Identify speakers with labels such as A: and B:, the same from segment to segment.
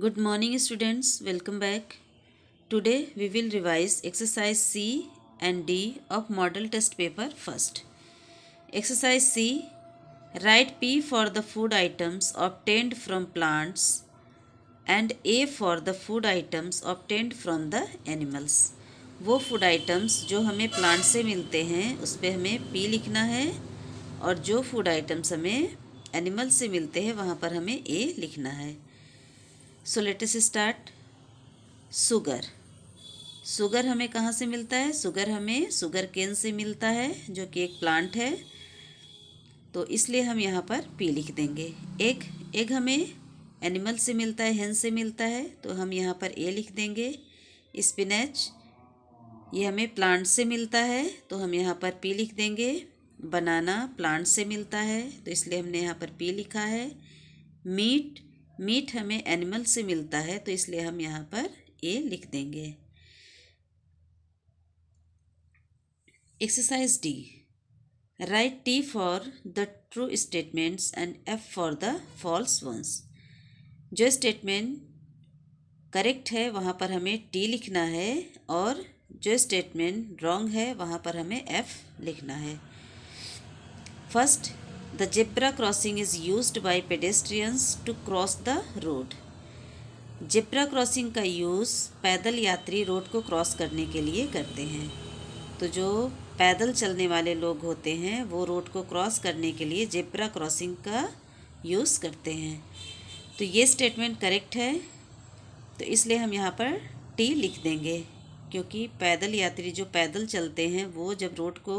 A: good morning students welcome back today we will revise exercise c and d of model test paper first exercise c write p for the food items obtained from plants and a for the food items obtained from the animals वो food items जो हमें plant से मिलते हैं उस पर हमें P लिखना है और जो फूड आइटम्स हमें एनिमल से मिलते हैं वहाँ पर हमें ए लिखना है so let's start sugar sugar हमें कहाँ से मिलता है सुगर हमें सुगर केन से मिलता है जो कि एक प्लांट है तो इसलिए हम यहाँ पर पी लिख देंगे एक एग हमें एनिमल से मिलता है हेन से मिलता है तो हम यहाँ पर ए लिख देंगे स्पिनच ये हमें प्लांट से मिलता है तो हम यहाँ पर पी लिख देंगे बनाना प्लांट से मिलता है तो इसलिए हमने यहाँ पर पी लिखा है मीट मीट हमें एनिमल से मिलता है तो इसलिए हम यहाँ पर ए लिख देंगे exercise D write T for the true statements and F for the false ones जो स्टेटमेंट करेक्ट है वहाँ पर हमें टी लिखना है और जो स्टेटमेंट रॉन्ग है वहाँ पर हमें एफ लिखना है first The zebra crossing is used by pedestrians to cross the road. Zebra crossing का यूज़ पैदल यात्री रोड को क्रॉस करने के लिए करते हैं तो जो पैदल चलने वाले लोग होते हैं वो रोड को क्रॉस करने के लिए जेब्रा क्रॉसिंग का यूज़ करते हैं तो ये स्टेटमेंट करेक्ट है तो इसलिए हम यहाँ पर टी लिख देंगे क्योंकि पैदल यात्री जो पैदल चलते हैं वो जब रोड को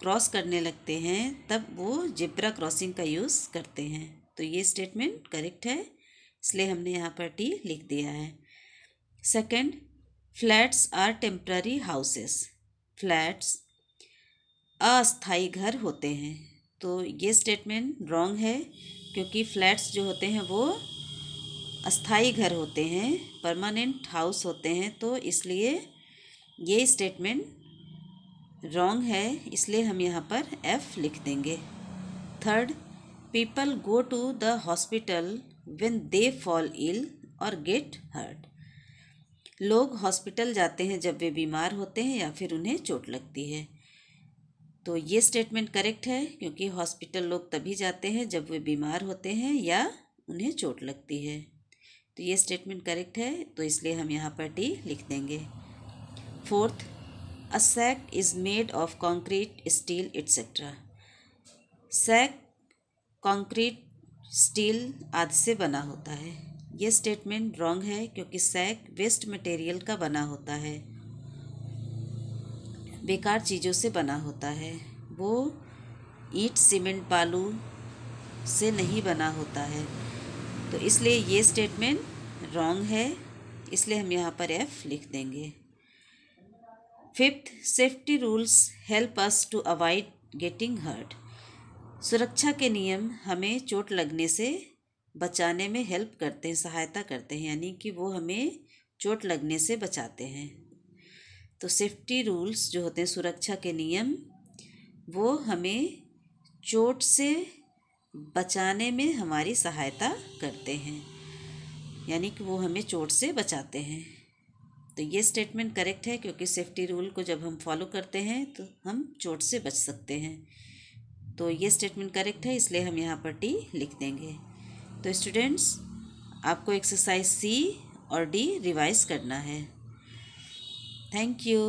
A: क्रॉस करने लगते हैं तब वो जिब्रा क्रॉसिंग का यूज़ करते हैं तो ये स्टेटमेंट करेक्ट है इसलिए हमने यहाँ पर टी लिख दिया है second flats are temporary houses flats अस्थाई घर होते हैं तो ये स्टेटमेंट रॉन्ग है क्योंकि फ्लैट्स जो होते हैं वो अस्थाई घर होते हैं परमानेंट हाउस होते हैं तो इसलिए ये स्टेटमेंट रॉन्ग है इसलिए हम यहाँ पर एफ लिख देंगे third people go to the hospital when they fall ill और गेट हर्ट लोग हॉस्पिटल जाते हैं जब वे बीमार होते हैं या फिर उन्हें चोट लगती है तो ये स्टेटमेंट करेक्ट है क्योंकि हॉस्पिटल लोग तभी जाते हैं जब वे बीमार होते हैं या उन्हें चोट लगती है तो ये स्टेटमेंट करेक्ट है तो इसलिए हम यहाँ पर डी लिख देंगे fourth A sack is made of concrete, steel, etc. Sack concrete steel आदि से बना होता है ये स्टेटमेंट रॉन्ग है क्योंकि सैक वेस्ट मटेरियल का बना होता है बेकार चीज़ों से बना होता है वो ईंट सीमेंट बालू से नहीं बना होता है तो इसलिए ये स्टेटमेंट रॉन्ग है इसलिए हम यहाँ पर एफ़ लिख देंगे fifth safety rules help us to avoid getting hurt सुरक्षा के नियम हमें चोट लगने से बचाने में हेल्प करते हैं सहायता करते हैं यानी कि वो हमें चोट लगने से बचाते हैं तो सेफ्टी रूल्स जो होते हैं सुरक्षा के नियम वो हमें चोट से बचाने में हमारी सहायता करते हैं यानी कि वो हमें चोट से बचाते हैं तो ये स्टेटमेंट करेक्ट है क्योंकि सेफ्टी रूल को जब हम फॉलो करते हैं तो हम चोट से बच सकते हैं तो ये स्टेटमेंट करेक्ट है इसलिए हम यहाँ पर टी लिख देंगे तो स्टूडेंट्स आपको एक्सरसाइज सी और डी रिवाइज करना है थैंक यू